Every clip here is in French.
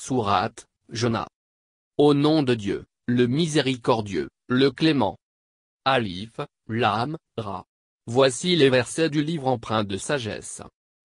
Sourate, Jonah. Au nom de Dieu, le miséricordieux, le clément. Alif, l'âme, Ra. Voici les versets du livre empreint de sagesse.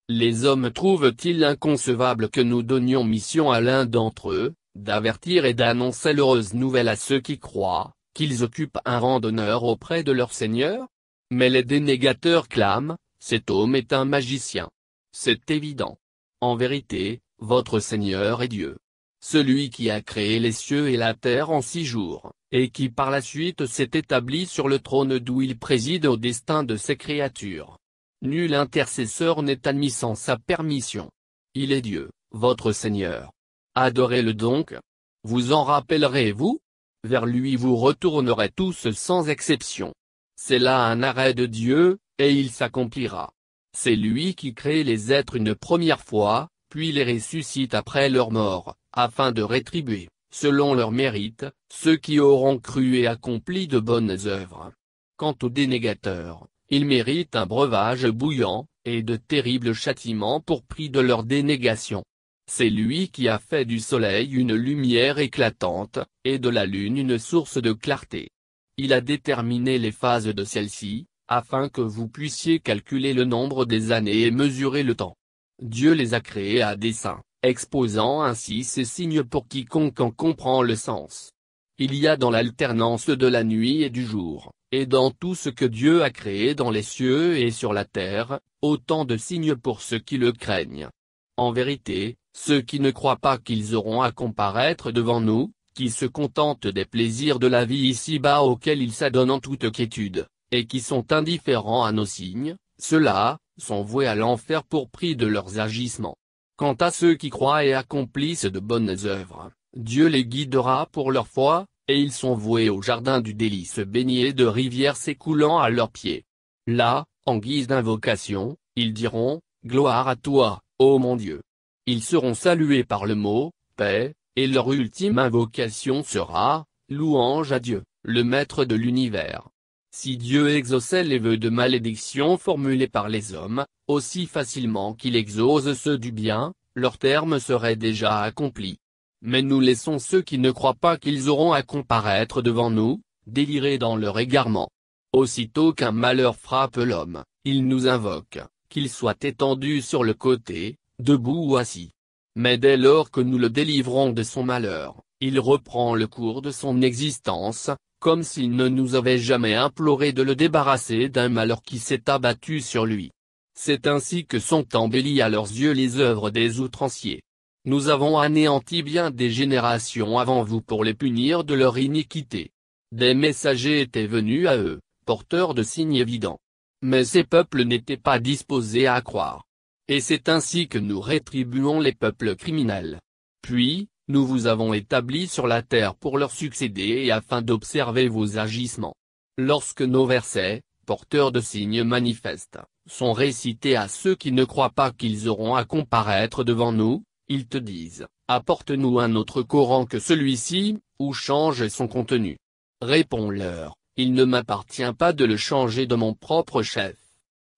Les hommes trouvent-ils inconcevable que nous donnions mission à l'un d'entre eux, d'avertir et d'annoncer l'heureuse nouvelle à ceux qui croient, qu'ils occupent un rang d'honneur auprès de leur Seigneur Mais les dénégateurs clament, cet homme est un magicien. C'est évident. En vérité, votre Seigneur est Dieu celui qui a créé les cieux et la terre en six jours, et qui par la suite s'est établi sur le trône d'où il préside au destin de ses créatures. Nul intercesseur n'est admis sans sa permission. Il est Dieu, votre Seigneur. Adorez-le donc. Vous en rappellerez-vous Vers lui vous retournerez tous sans exception. C'est là un arrêt de Dieu, et il s'accomplira. C'est lui qui crée les êtres une première fois, puis les ressuscite après leur mort, afin de rétribuer, selon leur mérite, ceux qui auront cru et accompli de bonnes œuvres. Quant aux dénégateurs, ils méritent un breuvage bouillant, et de terribles châtiments pour prix de leur dénégation. C'est lui qui a fait du soleil une lumière éclatante, et de la lune une source de clarté. Il a déterminé les phases de celle-ci, afin que vous puissiez calculer le nombre des années et mesurer le temps. Dieu les a créés à dessein, exposant ainsi ces signes pour quiconque en comprend le sens. Il y a dans l'alternance de la nuit et du jour, et dans tout ce que Dieu a créé dans les cieux et sur la terre, autant de signes pour ceux qui le craignent. En vérité, ceux qui ne croient pas qu'ils auront à comparaître devant nous, qui se contentent des plaisirs de la vie ici-bas auxquels ils s'adonnent en toute quiétude, et qui sont indifférents à nos signes, ceux-là, sont voués à l'enfer pour prix de leurs agissements. Quant à ceux qui croient et accomplissent de bonnes œuvres, Dieu les guidera pour leur foi, et ils sont voués au jardin du délice baigné de rivières s'écoulant à leurs pieds. Là, en guise d'invocation, ils diront, Gloire à toi, ô mon Dieu. Ils seront salués par le mot, paix, et leur ultime invocation sera, Louange à Dieu, le Maître de l'univers. Si Dieu exauçait les vœux de malédiction formulés par les hommes, aussi facilement qu'il exauce ceux du bien, leur terme serait déjà accompli. Mais nous laissons ceux qui ne croient pas qu'ils auront à comparaître devant nous, délirés dans leur égarement. Aussitôt qu'un malheur frappe l'homme, il nous invoque, qu'il soit étendu sur le côté, debout ou assis. Mais dès lors que nous le délivrons de son malheur, il reprend le cours de son existence, comme s'il ne nous avait jamais imploré de le débarrasser d'un malheur qui s'est abattu sur lui. C'est ainsi que sont embellis à leurs yeux les œuvres des outranciers. Nous avons anéanti bien des générations avant vous pour les punir de leur iniquité. Des messagers étaient venus à eux, porteurs de signes évidents. Mais ces peuples n'étaient pas disposés à croire. Et c'est ainsi que nous rétribuons les peuples criminels. Puis, nous vous avons établi sur la terre pour leur succéder et afin d'observer vos agissements. Lorsque nos versets, porteurs de signes manifestes, sont récités à ceux qui ne croient pas qu'ils auront à comparaître devant nous, ils te disent, apporte-nous un autre Coran que celui-ci, ou change son contenu. Réponds-leur, il ne m'appartient pas de le changer de mon propre chef.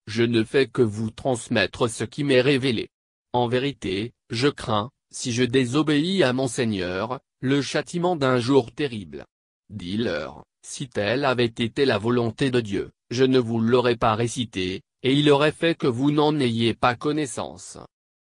Je ne fais que vous transmettre ce qui m'est révélé. En vérité, je crains, si je désobéis à mon Seigneur, le châtiment d'un jour terrible. Dis-leur, si telle avait été la volonté de Dieu, je ne vous l'aurais pas récité, et il aurait fait que vous n'en ayez pas connaissance.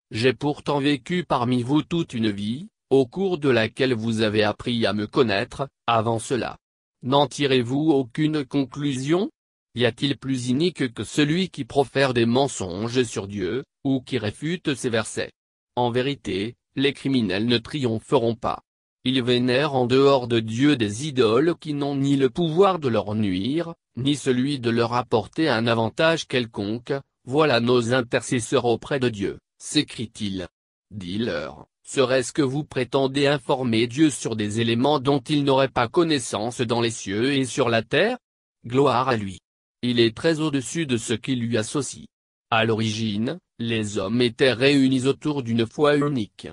J'ai pourtant vécu parmi vous toute une vie, au cours de laquelle vous avez appris à me connaître, avant cela. N'en tirez-vous aucune conclusion Y a-t-il plus inique que celui qui profère des mensonges sur Dieu, ou qui réfute ses versets En vérité, les criminels ne triompheront pas. Ils vénèrent en dehors de Dieu des idoles qui n'ont ni le pouvoir de leur nuire, ni celui de leur apporter un avantage quelconque, voilà nos intercesseurs auprès de Dieu, sécrit il Dis-leur, serait-ce que vous prétendez informer Dieu sur des éléments dont il n'aurait pas connaissance dans les cieux et sur la terre Gloire à lui. Il est très au-dessus de ce qui lui associe. À l'origine, les hommes étaient réunis autour d'une foi unique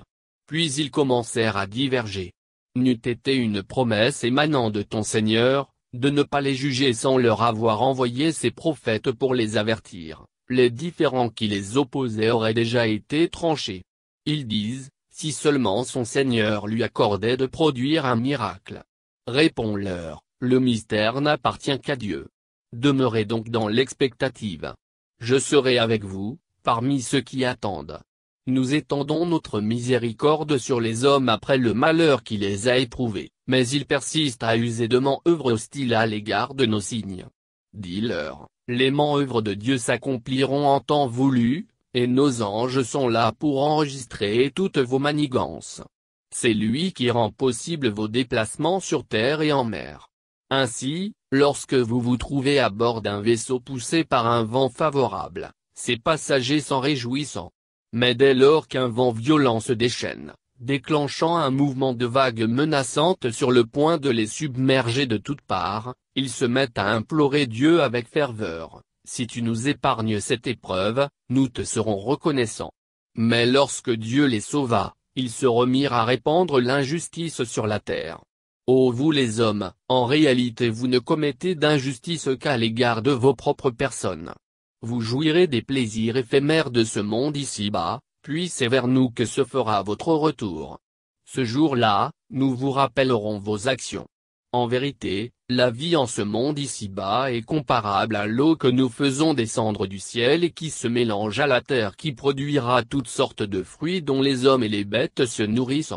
puis ils commencèrent à diverger. N'eût été une promesse émanant de ton Seigneur, de ne pas les juger sans leur avoir envoyé ses prophètes pour les avertir, les différents qui les opposaient auraient déjà été tranchés. Ils disent, si seulement son Seigneur lui accordait de produire un miracle. Réponds-leur, le mystère n'appartient qu'à Dieu. Demeurez donc dans l'expectative. Je serai avec vous, parmi ceux qui attendent. Nous étendons notre miséricorde sur les hommes après le malheur qui les a éprouvés, mais ils persistent à user de manœuvres hostiles à l'égard de nos signes. Dis-leur, les manœuvres de Dieu s'accompliront en temps voulu, et nos anges sont là pour enregistrer toutes vos manigances. C'est lui qui rend possible vos déplacements sur terre et en mer. Ainsi, lorsque vous vous trouvez à bord d'un vaisseau poussé par un vent favorable, ses passagers s'en réjouissent mais dès lors qu'un vent violent se déchaîne, déclenchant un mouvement de vagues menaçantes sur le point de les submerger de toutes parts, ils se mettent à implorer Dieu avec ferveur, si tu nous épargnes cette épreuve, nous te serons reconnaissants. Mais lorsque Dieu les sauva, ils se remirent à répandre l'injustice sur la terre. Ô vous les hommes, en réalité vous ne commettez d'injustice qu'à l'égard de vos propres personnes vous jouirez des plaisirs éphémères de ce monde ici-bas, puis c'est vers nous que se fera votre retour. Ce jour-là, nous vous rappellerons vos actions. En vérité, la vie en ce monde ici-bas est comparable à l'eau que nous faisons descendre du ciel et qui se mélange à la terre qui produira toutes sortes de fruits dont les hommes et les bêtes se nourrissent.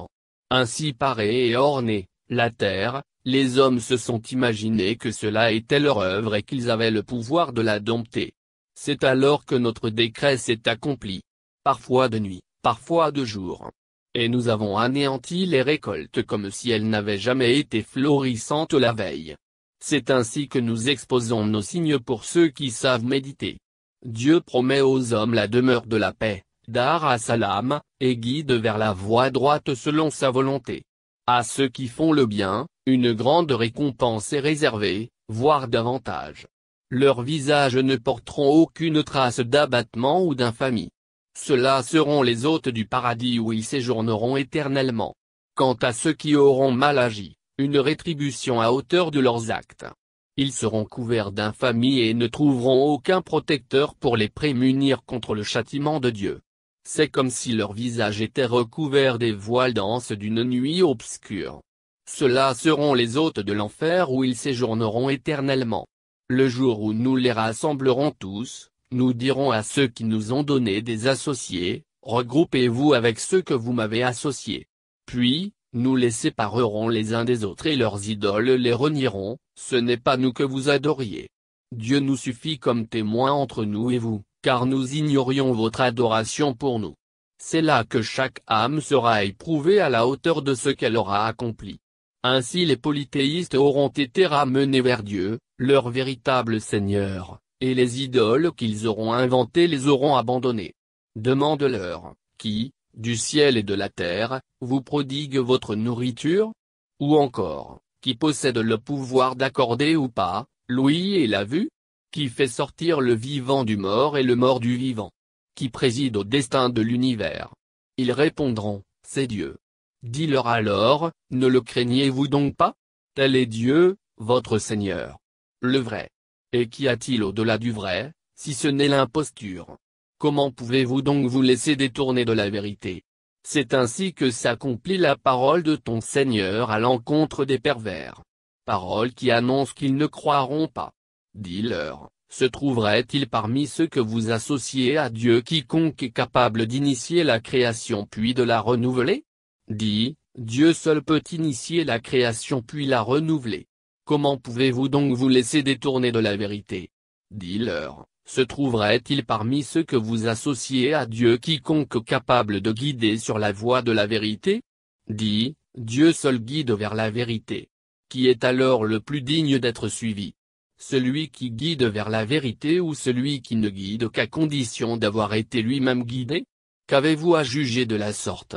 Ainsi parée et ornée, la terre, les hommes se sont imaginés que cela était leur œuvre et qu'ils avaient le pouvoir de la dompter. C'est alors que notre décret s'est accompli. Parfois de nuit, parfois de jour. Et nous avons anéanti les récoltes comme si elles n'avaient jamais été florissantes la veille. C'est ainsi que nous exposons nos signes pour ceux qui savent méditer. Dieu promet aux hommes la demeure de la paix, dar à salam, et guide vers la voie droite selon sa volonté. À ceux qui font le bien, une grande récompense est réservée, voire davantage. Leurs visages ne porteront aucune trace d'abattement ou d'infamie. Ceux-là seront les hôtes du paradis où ils séjourneront éternellement. Quant à ceux qui auront mal agi, une rétribution à hauteur de leurs actes. Ils seront couverts d'infamie et ne trouveront aucun protecteur pour les prémunir contre le châtiment de Dieu. C'est comme si leur visage était recouvert des voiles denses d'une nuit obscure. Ceux-là seront les hôtes de l'enfer où ils séjourneront éternellement. Le jour où nous les rassemblerons tous, nous dirons à ceux qui nous ont donné des associés, regroupez-vous avec ceux que vous m'avez associés. Puis, nous les séparerons les uns des autres et leurs idoles les renieront, ce n'est pas nous que vous adoriez. Dieu nous suffit comme témoin entre nous et vous, car nous ignorions votre adoration pour nous. C'est là que chaque âme sera éprouvée à la hauteur de ce qu'elle aura accompli. Ainsi les polythéistes auront été ramenés vers Dieu, leur véritable Seigneur, et les idoles qu'ils auront inventées les auront abandonnées. Demande-leur, qui, du ciel et de la terre, vous prodigue votre nourriture Ou encore, qui possède le pouvoir d'accorder ou pas, l'ouïe et la vue Qui fait sortir le vivant du mort et le mort du vivant Qui préside au destin de l'univers Ils répondront, c'est Dieu. Dis-leur alors, ne le craignez-vous donc pas Tel est Dieu, votre Seigneur le vrai. Et qu'y a-t-il au-delà du vrai, si ce n'est l'imposture Comment pouvez-vous donc vous laisser détourner de la vérité C'est ainsi que s'accomplit la parole de ton Seigneur à l'encontre des pervers. Parole qui annonce qu'ils ne croiront pas. Dis-leur, se trouverait-il parmi ceux que vous associez à Dieu quiconque est capable d'initier la création puis de la renouveler Dis, Dieu seul peut initier la création puis la renouveler. Comment pouvez-vous donc vous laisser détourner de la vérité Dis-leur, se trouverait-il parmi ceux que vous associez à Dieu quiconque capable de guider sur la voie de la vérité Dis, Dieu seul guide vers la vérité. Qui est alors le plus digne d'être suivi Celui qui guide vers la vérité ou celui qui ne guide qu'à condition d'avoir été lui-même guidé Qu'avez-vous à juger de la sorte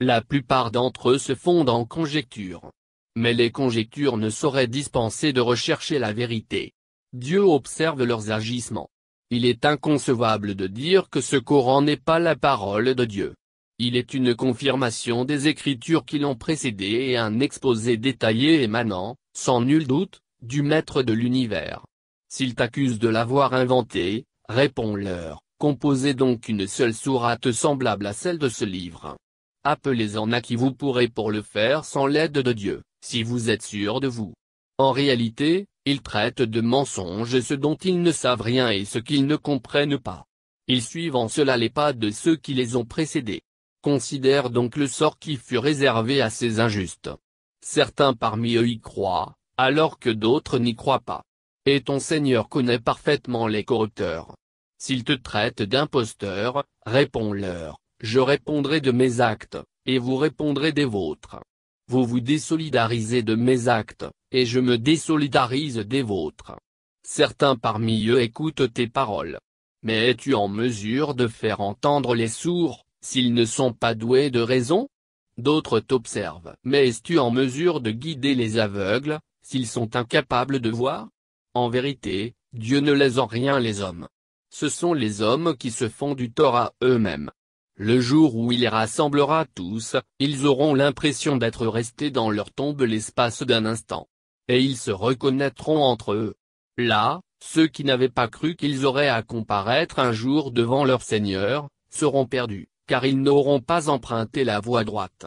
La plupart d'entre eux se fondent en conjectures mais les conjectures ne sauraient dispenser de rechercher la vérité. Dieu observe leurs agissements. Il est inconcevable de dire que ce Coran n'est pas la parole de Dieu. Il est une confirmation des écritures qui l'ont précédé et un exposé détaillé émanant, sans nul doute, du maître de l'univers. S'ils t'accusent de l'avoir inventé, réponds-leur, composez donc une seule sourate semblable à celle de ce livre. Appelez-en à qui vous pourrez pour le faire sans l'aide de Dieu, si vous êtes sûr de vous. En réalité, ils traitent de mensonges ce dont ils ne savent rien et ce qu'ils ne comprennent pas. Ils suivent en cela les pas de ceux qui les ont précédés. Considère donc le sort qui fut réservé à ces injustes. Certains parmi eux y croient, alors que d'autres n'y croient pas. Et ton Seigneur connaît parfaitement les corrupteurs. S'ils te traitent d'imposteur, réponds-leur, je répondrai de mes actes, et vous répondrez des vôtres. Vous vous désolidarisez de mes actes, et je me désolidarise des vôtres. Certains parmi eux écoutent tes paroles. Mais es-tu en mesure de faire entendre les sourds, s'ils ne sont pas doués de raison D'autres t'observent. Mais es-tu en mesure de guider les aveugles, s'ils sont incapables de voir En vérité, Dieu ne les en rien les hommes. Ce sont les hommes qui se font du tort à eux-mêmes. Le jour où il les rassemblera tous, ils auront l'impression d'être restés dans leur tombe l'espace d'un instant. Et ils se reconnaîtront entre eux. Là, ceux qui n'avaient pas cru qu'ils auraient à comparaître un jour devant leur Seigneur, seront perdus, car ils n'auront pas emprunté la voie droite.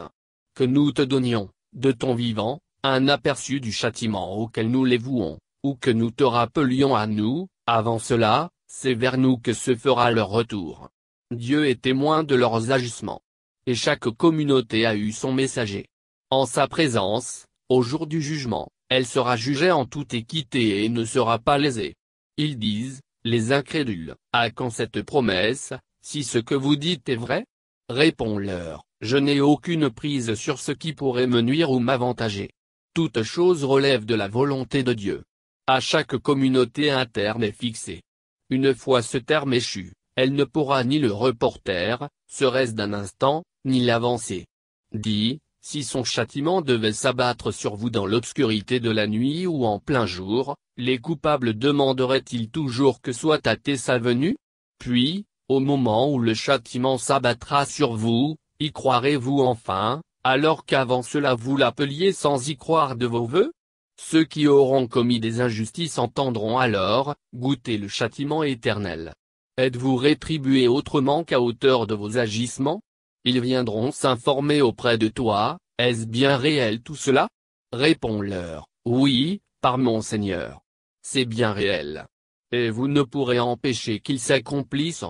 Que nous te donnions, de ton vivant, un aperçu du châtiment auquel nous les vouons, ou que nous te rappelions à nous, avant cela, c'est vers nous que se fera leur retour. Dieu est témoin de leurs ajustements. Et chaque communauté a eu son messager. En sa présence, au jour du jugement, elle sera jugée en toute équité et ne sera pas lésée. Ils disent, les incrédules, à ah, quand cette promesse, si ce que vous dites est vrai Réponds-leur, je n'ai aucune prise sur ce qui pourrait me nuire ou m'avantager. Toute chose relève de la volonté de Dieu. À chaque communauté un terme est fixé. Une fois ce terme échu, elle ne pourra ni le reporter, serait-ce d'un instant, ni l'avancer. Dit, si son châtiment devait s'abattre sur vous dans l'obscurité de la nuit ou en plein jour, les coupables demanderaient-ils toujours que soit athée sa venue Puis, au moment où le châtiment s'abattra sur vous, y croirez-vous enfin, alors qu'avant cela vous l'appeliez sans y croire de vos voeux Ceux qui auront commis des injustices entendront alors, goûter le châtiment éternel. Êtes-vous rétribué autrement qu'à hauteur de vos agissements Ils viendront s'informer auprès de toi, est-ce bien réel tout cela Réponds-leur, oui, par mon Seigneur. C'est bien réel. Et vous ne pourrez empêcher qu'ils s'accomplissent.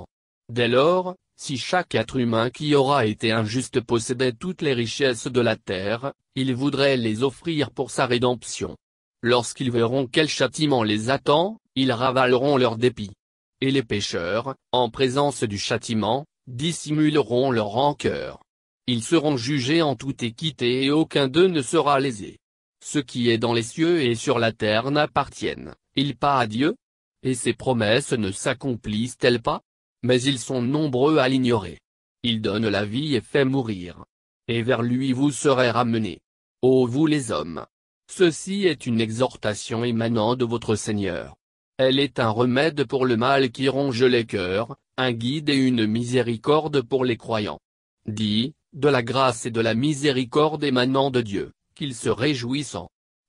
Dès lors, si chaque être humain qui aura été injuste possédait toutes les richesses de la terre, il voudrait les offrir pour sa rédemption. Lorsqu'ils verront quel châtiment les attend, ils ravaleront leur dépit et les pécheurs, en présence du châtiment, dissimuleront leur rancœur. Ils seront jugés en toute équité et aucun d'eux ne sera lésé. Ce qui est dans les cieux et sur la terre n'appartiennent, ils pas à Dieu Et ses promesses ne s'accomplissent-elles pas Mais ils sont nombreux à l'ignorer. Il donne la vie et fait mourir. Et vers lui vous serez ramenés. Ô vous les hommes Ceci est une exhortation émanant de votre Seigneur. Elle est un remède pour le mal qui ronge les cœurs, un guide et une miséricorde pour les croyants. Dis, de la grâce et de la miséricorde émanant de Dieu, qu'ils se réjouissent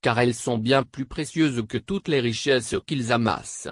Car elles sont bien plus précieuses que toutes les richesses qu'ils amassent.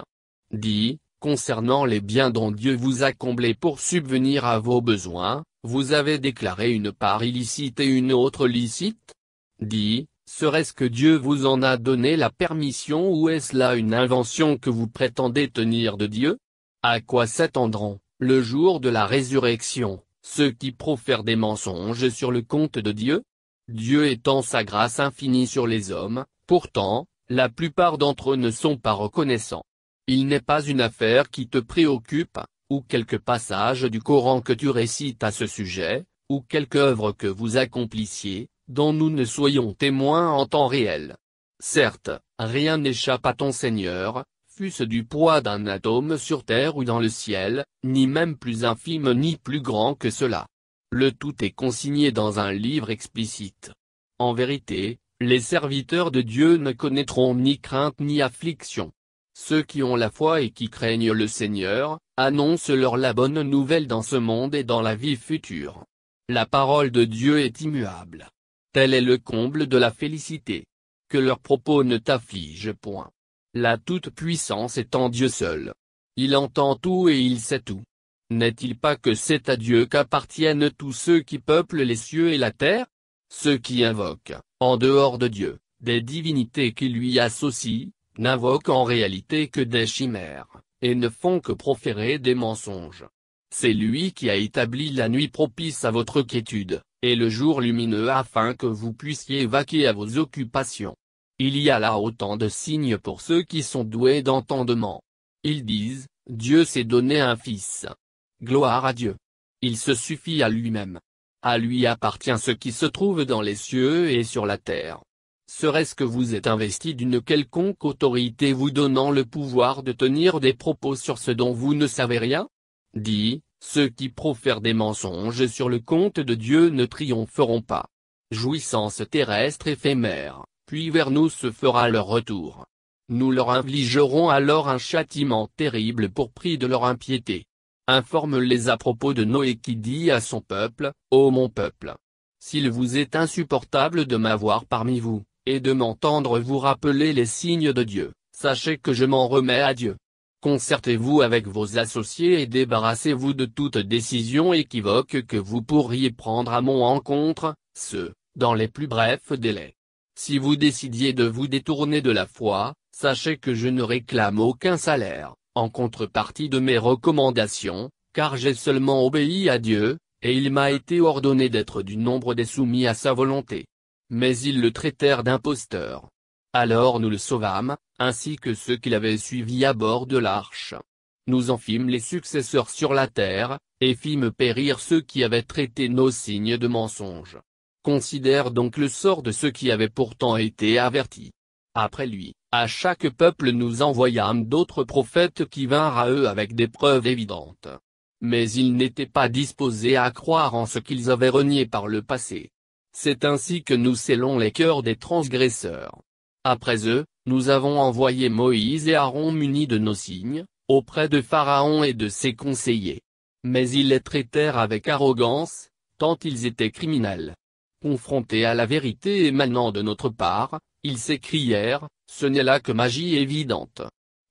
Dit, concernant les biens dont Dieu vous a comblés pour subvenir à vos besoins, vous avez déclaré une part illicite et une autre licite Dit, Serait-ce que Dieu vous en a donné la permission ou est-ce là une invention que vous prétendez tenir de Dieu À quoi s'attendront, le jour de la résurrection, ceux qui profèrent des mensonges sur le compte de Dieu Dieu étend sa grâce infinie sur les hommes, pourtant, la plupart d'entre eux ne sont pas reconnaissants. Il n'est pas une affaire qui te préoccupe, ou quelques passages du Coran que tu récites à ce sujet, ou quelque œuvre que vous accomplissiez, dont nous ne soyons témoins en temps réel. Certes, rien n'échappe à ton Seigneur, fût-ce du poids d'un atome sur terre ou dans le ciel, ni même plus infime ni plus grand que cela. Le tout est consigné dans un livre explicite. En vérité, les serviteurs de Dieu ne connaîtront ni crainte ni affliction. Ceux qui ont la foi et qui craignent le Seigneur, annoncent leur la bonne nouvelle dans ce monde et dans la vie future. La parole de Dieu est immuable. Tel est le comble de la félicité. Que leurs propos ne t'affligent point. La toute-puissance est en Dieu seul. Il entend tout et il sait tout. N'est-il pas que c'est à Dieu qu'appartiennent tous ceux qui peuplent les cieux et la terre Ceux qui invoquent, en dehors de Dieu, des divinités qui lui associent, n'invoquent en réalité que des chimères, et ne font que proférer des mensonges. C'est lui qui a établi la nuit propice à votre quiétude, et le jour lumineux afin que vous puissiez vaquer à vos occupations. Il y a là autant de signes pour ceux qui sont doués d'entendement. Ils disent, Dieu s'est donné un fils. Gloire à Dieu. Il se suffit à lui-même. À lui appartient ce qui se trouve dans les cieux et sur la terre. Serait-ce que vous êtes investi d'une quelconque autorité vous donnant le pouvoir de tenir des propos sur ce dont vous ne savez rien Dit. Ceux qui profèrent des mensonges sur le compte de Dieu ne triompheront pas. Jouissance terrestre éphémère, puis vers nous se fera leur retour. Nous leur infligerons alors un châtiment terrible pour prix de leur impiété. Informe-les à propos de Noé qui dit à son peuple, Ô mon peuple, s'il vous est insupportable de m'avoir parmi vous, et de m'entendre vous rappeler les signes de Dieu, sachez que je m'en remets à Dieu. Concertez-vous avec vos associés et débarrassez-vous de toute décision équivoque que vous pourriez prendre à mon encontre, ce, dans les plus brefs délais. Si vous décidiez de vous détourner de la foi, sachez que je ne réclame aucun salaire, en contrepartie de mes recommandations, car j'ai seulement obéi à Dieu, et il m'a été ordonné d'être du nombre des soumis à sa volonté. Mais ils le traitèrent d'imposteur. Alors nous le sauvâmes, ainsi que ceux qui l'avaient suivi à bord de l'arche. Nous en fîmes les successeurs sur la terre, et fîmes périr ceux qui avaient traité nos signes de mensonges. Considère donc le sort de ceux qui avaient pourtant été avertis. Après lui, à chaque peuple nous envoyâmes d'autres prophètes qui vinrent à eux avec des preuves évidentes. Mais ils n'étaient pas disposés à croire en ce qu'ils avaient renié par le passé. C'est ainsi que nous scellons les cœurs des transgresseurs. Après eux, nous avons envoyé Moïse et Aaron munis de nos signes, auprès de Pharaon et de ses conseillers. Mais ils les traitèrent avec arrogance, tant ils étaient criminels. Confrontés à la vérité émanant de notre part, ils s'écrièrent, ce n'est là que magie évidente.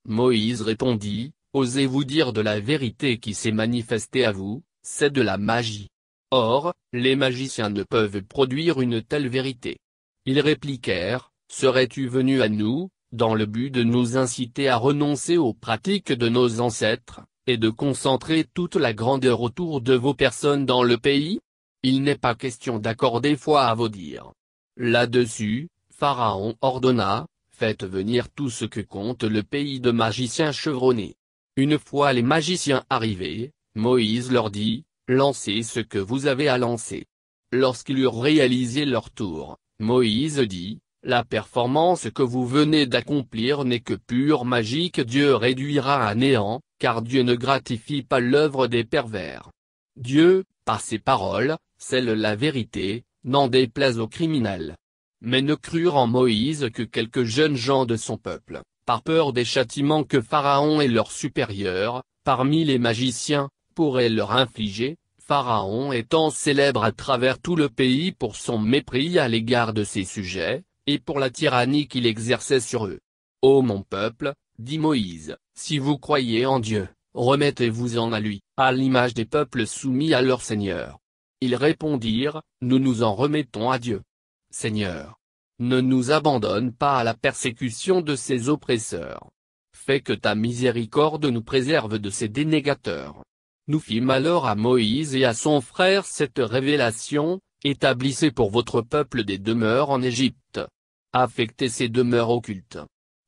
Moïse répondit, osez-vous dire de la vérité qui s'est manifestée à vous, c'est de la magie. Or, les magiciens ne peuvent produire une telle vérité. Ils répliquèrent, Serais-tu venu à nous, dans le but de nous inciter à renoncer aux pratiques de nos ancêtres, et de concentrer toute la grandeur autour de vos personnes dans le pays Il n'est pas question d'accorder foi à vos dires. Là-dessus, Pharaon ordonna, faites venir tout ce que compte le pays de magiciens chevronnés. Une fois les magiciens arrivés, Moïse leur dit, lancez ce que vous avez à lancer. Lorsqu'ils eurent réalisé leur tour, Moïse dit, la performance que vous venez d'accomplir n'est que pure magie que Dieu réduira à néant, car Dieu ne gratifie pas l'œuvre des pervers. Dieu, par ses paroles, scelle la vérité, n'en déplaise aux criminels. Mais ne crurent en Moïse que quelques jeunes gens de son peuple, par peur des châtiments que Pharaon et leurs supérieurs, parmi les magiciens, pourraient leur infliger, Pharaon étant célèbre à travers tout le pays pour son mépris à l'égard de ses sujets, et pour la tyrannie qu'il exerçait sur eux. Ô mon peuple, dit Moïse, si vous croyez en Dieu, remettez-vous-en à lui, à l'image des peuples soumis à leur Seigneur. Ils répondirent, nous nous en remettons à Dieu. Seigneur, ne nous abandonne pas à la persécution de ses oppresseurs. Fais que ta miséricorde nous préserve de ses dénégateurs. Nous fîmes alors à Moïse et à son frère cette révélation, Établissez pour votre peuple des demeures en Égypte. Affectez ces demeures occultes.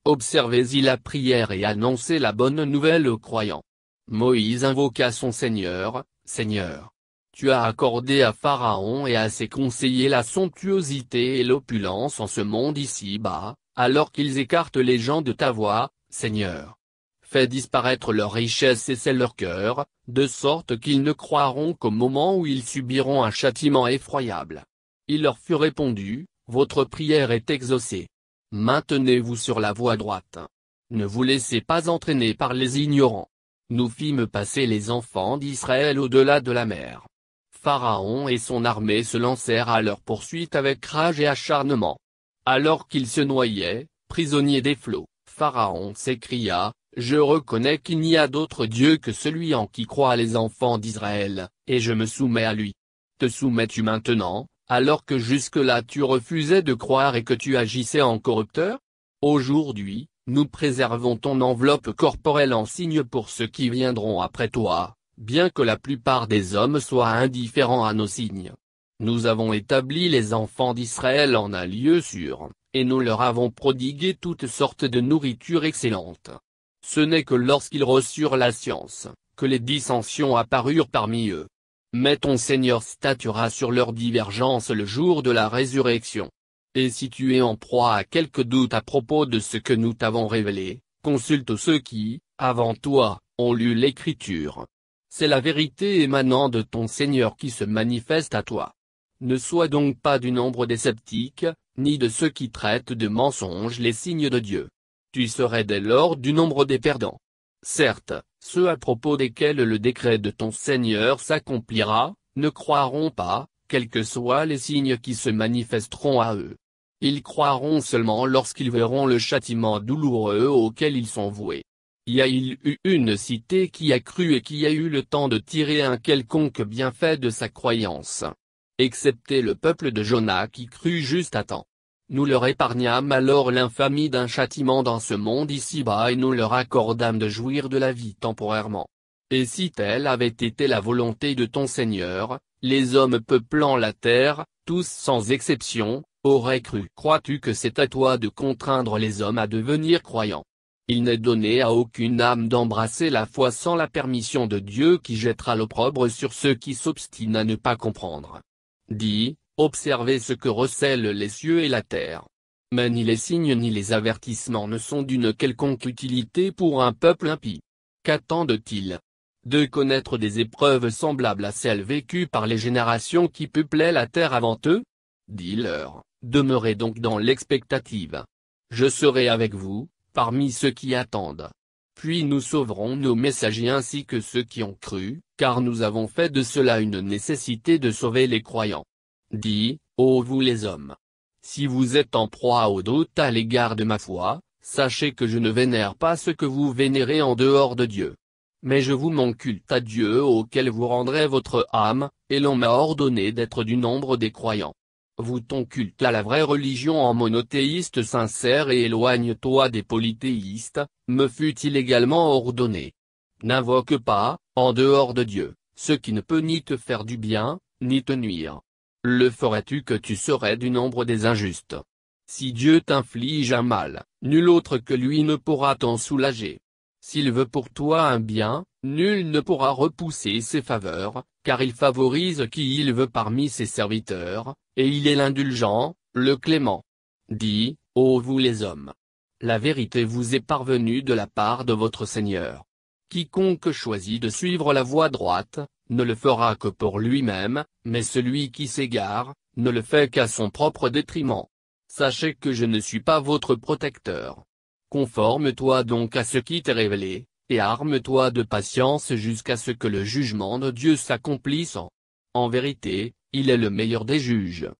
Observez-y la prière et annoncez la bonne nouvelle aux croyants. Moïse invoqua son Seigneur, Seigneur. Tu as accordé à Pharaon et à ses conseillers la somptuosité et l'opulence en ce monde ici-bas, alors qu'ils écartent les gens de ta voie, Seigneur fait disparaître leur richesse et c'est leur cœur, de sorte qu'ils ne croiront qu'au moment où ils subiront un châtiment effroyable. Il leur fut répondu, votre prière est exaucée. Maintenez-vous sur la voie droite. Ne vous laissez pas entraîner par les ignorants. Nous fîmes passer les enfants d'Israël au-delà de la mer. Pharaon et son armée se lancèrent à leur poursuite avec rage et acharnement. Alors qu'ils se noyaient, prisonniers des flots, Pharaon s'écria, je reconnais qu'il n'y a d'autre Dieu que celui en qui croient les enfants d'Israël, et je me soumets à lui. Te soumets-tu maintenant, alors que jusque-là tu refusais de croire et que tu agissais en corrupteur Aujourd'hui, nous préservons ton enveloppe corporelle en signe pour ceux qui viendront après toi, bien que la plupart des hommes soient indifférents à nos signes. Nous avons établi les enfants d'Israël en un lieu sûr, et nous leur avons prodigué toutes sortes de nourriture excellente. Ce n'est que lorsqu'ils reçurent la science, que les dissensions apparurent parmi eux. Mais ton Seigneur statuera sur leur divergence le jour de la résurrection. Et si tu es en proie à quelque doute à propos de ce que nous t'avons révélé, consulte ceux qui, avant toi, ont lu l'Écriture. C'est la vérité émanant de ton Seigneur qui se manifeste à toi. Ne sois donc pas du nombre des sceptiques, ni de ceux qui traitent de mensonges les signes de Dieu. Tu serais dès lors du nombre des perdants. Certes, ceux à propos desquels le décret de ton Seigneur s'accomplira, ne croiront pas, quels que soient les signes qui se manifesteront à eux. Ils croiront seulement lorsqu'ils verront le châtiment douloureux auquel ils sont voués. Y a-il eu une cité qui a cru et qui a eu le temps de tirer un quelconque bienfait de sa croyance Excepté le peuple de Jonah qui crut juste à temps. Nous leur épargnâmes alors l'infamie d'un châtiment dans ce monde ici-bas et nous leur accordâmes de jouir de la vie temporairement. Et si telle avait été la volonté de ton Seigneur, les hommes peuplant la terre, tous sans exception, auraient cru. Crois-tu que c'est à toi de contraindre les hommes à devenir croyants Il n'est donné à aucune âme d'embrasser la foi sans la permission de Dieu qui jettera l'opprobre sur ceux qui s'obstinent à ne pas comprendre. Dis, Observez ce que recèlent les cieux et la terre. Mais ni les signes ni les avertissements ne sont d'une quelconque utilité pour un peuple impie. Qu'attendent-ils De connaître des épreuves semblables à celles vécues par les générations qui peuplaient la terre avant eux Dis-leur, demeurez donc dans l'expectative. Je serai avec vous, parmi ceux qui attendent. Puis nous sauverons nos messagers ainsi que ceux qui ont cru, car nous avons fait de cela une nécessité de sauver les croyants. Dis, Ô oh vous les hommes Si vous êtes en proie au doute à l'égard de ma foi, sachez que je ne vénère pas ce que vous vénérez en dehors de Dieu. Mais je vous mon culte à Dieu auquel vous rendrez votre âme, et l'on m'a ordonné d'être du nombre des croyants. Vous ton culte à la vraie religion en monothéiste sincère et éloigne-toi des polythéistes, me fut-il également ordonné. N'invoque pas, en dehors de Dieu, ce qui ne peut ni te faire du bien, ni te nuire le ferais-tu que tu serais du nombre des injustes Si Dieu t'inflige un mal, nul autre que lui ne pourra t'en soulager. S'il veut pour toi un bien, nul ne pourra repousser ses faveurs, car il favorise qui il veut parmi ses serviteurs, et il est l'indulgent, le clément. Dis, ô vous les hommes. La vérité vous est parvenue de la part de votre Seigneur. Quiconque choisit de suivre la voie droite, ne le fera que pour lui-même, mais celui qui s'égare, ne le fait qu'à son propre détriment. Sachez que je ne suis pas votre protecteur. Conforme-toi donc à ce qui t'est révélé, et arme-toi de patience jusqu'à ce que le jugement de Dieu s'accomplisse. En vérité, il est le meilleur des juges.